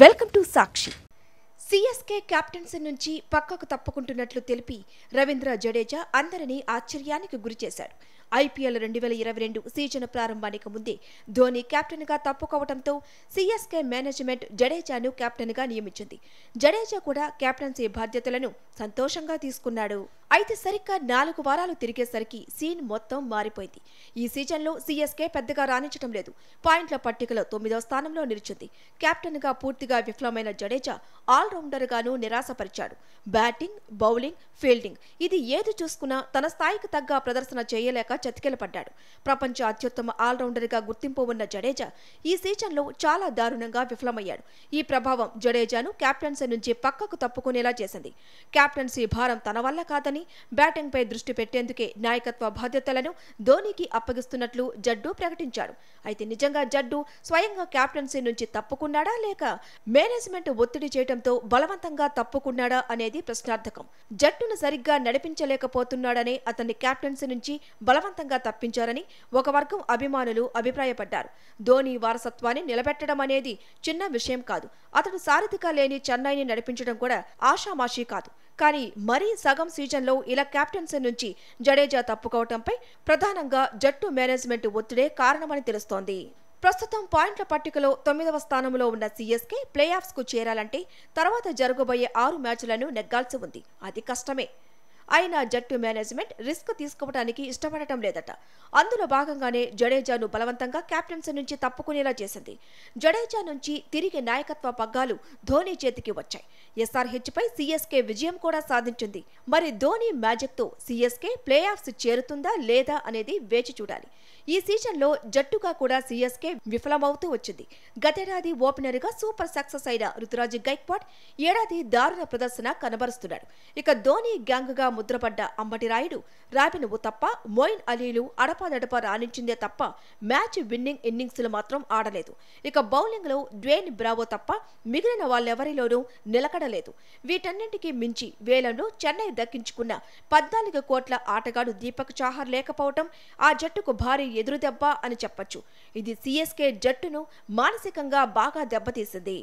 welcome to Sakshi CSK captaincy నుంచి పక్కకు తప్పుకుంటున్నట్లు తెలిపి రవీంద్ర జడేజా అందరినీ ఆశ్చర్యానికి గురిచేశాడు ఐపీఎల్ రెండు వేల ఇరవై రెండు సీజన్ ప్రారంభానికి ముందే ధోని కెప్టెన్గా తప్పుకోవడంతో సిఎస్కే మేనేజ్మెంట్ జడేజాను కెప్టెన్గా నియమించింది జడేజా కూడా కెప్టెన్సీ బాధ్యతలను సంతోషంగా తీసుకున్నాడు అయితే సరిగ్గా నాలుగు వారాలు తిరిగేసరికి సీన్ మొత్తం మారిపోయింది ఈ సీజన్లో సీఎస్కే పెద్దగా రాణించడం లేదు పాయింట్ల పట్టికలో తొమ్మిదో స్థానంలో నిలిచింది గా పూర్తిగా విఫలమైన జడేజా ఆల్రౌండర్గాను నిరాశపరిచాడు బ్యాటింగ్ బౌలింగ్ ఫీల్డింగ్ ఇది ఏది చూసుకున్నా తన స్థాయికి తగ్గ ప్రదర్శన చేయలేక చతికిలపడ్డాడు ప్రపంచ అత్యుత్తమ ఆల్రౌండర్గా గుర్తింపు ఉన్న జడేజా ఈ సీజన్లో చాలా దారుణంగా విఫలమయ్యాడు ఈ ప్రభావం జడేజాను కెప్టెన్సీ నుంచి పక్కకు తప్పుకునేలా చేసింది కెప్టెన్సీ భారం తన వల్ల కాదని తీసుకుని బ్యాటింగ్పై దృష్టి పెట్టేందుకే నాయకత్వ బాధ్యతలను ధోనీకి అప్పగిస్తున్నట్లు జడ్డు ప్రకటించాడు అయితే నిజంగా జడ్డు స్వయంగా క్యాప్టెన్సీ నుంచి తప్పుకున్నాడా లేక మేనేజ్మెంట్ ఒత్తిడి చేయడంతో బలవంతంగా తప్పుకున్నాడా అనేది ప్రశ్నార్థకం జట్టును సరిగ్గా నడిపించలేకపోతున్నాడనే అతన్ని క్యాప్టెన్సీ నుంచి బలవంతంగా తప్పించారని ఒక వర్గం అభిమానులు అభిప్రాయపడ్డారు ధోని వారసత్వాన్ని నిలబెట్టడం అనేది చిన్న విషయం కాదు అతడు సారథిక లేని చెన్నైని నడిపించడం కూడా ఆషామాషీ కాదు కానీ మరీ సగం సీజన్లో ఇలా కెప్టెన్సీ నుంచి జడేజా తప్పుకోవటంపై ప్రధానంగా జట్టు మేనేజ్మెంట్ ఒత్తిడే కారణమని తెలుస్తోంది ప్రస్తుతం పాయింట్ల పట్టికలో తొమ్మిదవ స్థానంలో ఉన్న సీఎస్కే ప్లే కు చేరాలంటే తర్వాత జరగబోయే ఆరు మ్యాచ్లను నెగ్గాల్సి ఉంది అది కష్టమే అయినా జట్టు మేనేజ్మెంట్ రిస్క్ తీసుకోవడానికి ఇష్టపడటం లేదట అందులో భాగంగానే జడేజాను బలవంతంగా కెప్టెన్సీ నుంచి తప్పుకునేలా చేసింది జడేజా నుంచి తిరిగి నాయకత్వ పగ్గాలు ధోని చేతికి వచ్చాయి పై సీఎస్కే విజయం కూడా సాధించింది మరి మ్యాజిక్ మ్యాజిక్తో సిఎస్కే ప్లే ఆఫ్స్ చేరుతుందా లేదా అనేది వేచి చూడాలి ఈ సీజన్లో జట్టుగా కూడా సిఎస్కే విఫలమవుతూ వచ్చింది గతేడాది ఓపెనర్గా సూపర్ సక్సెస్ అయిన రుతురాజ్ గైక్వాడ్ ఏడాది దారుణ ప్రదర్శన కనబరుస్తున్నాడు ఇక గ్యాంగ్ గ్యాంగ్గా ముద్రపడ్డ అంబటి రాయుడు రాబినువు తప్ప మోయిన్ అలీలు అడపాదడపా రాణించిందే తప్ప మ్యాచ్ విన్నింగ్ ఇన్నింగ్స్లు మాత్రం ఆడలేదు ఇక బౌలింగ్లో డ్వేన్ బ్రావో తప్ప మిగిలిన వాళ్ళెవరిలోనూ నిలకడలేదు వీటన్నింటికీ మించి వేలంలో చెన్నై దక్కించుకున్న పద్నాలుగు కోట్ల ఆటగాడు దీపక్ చాహర్ లేకపోవటం ఆ జట్టుకు భారీ ఎదురుదెబ్బ అని చెప్పొచ్చు ఇది సిఎస్కే జట్టును మానసికంగా బాగా దెబ్బతీసింది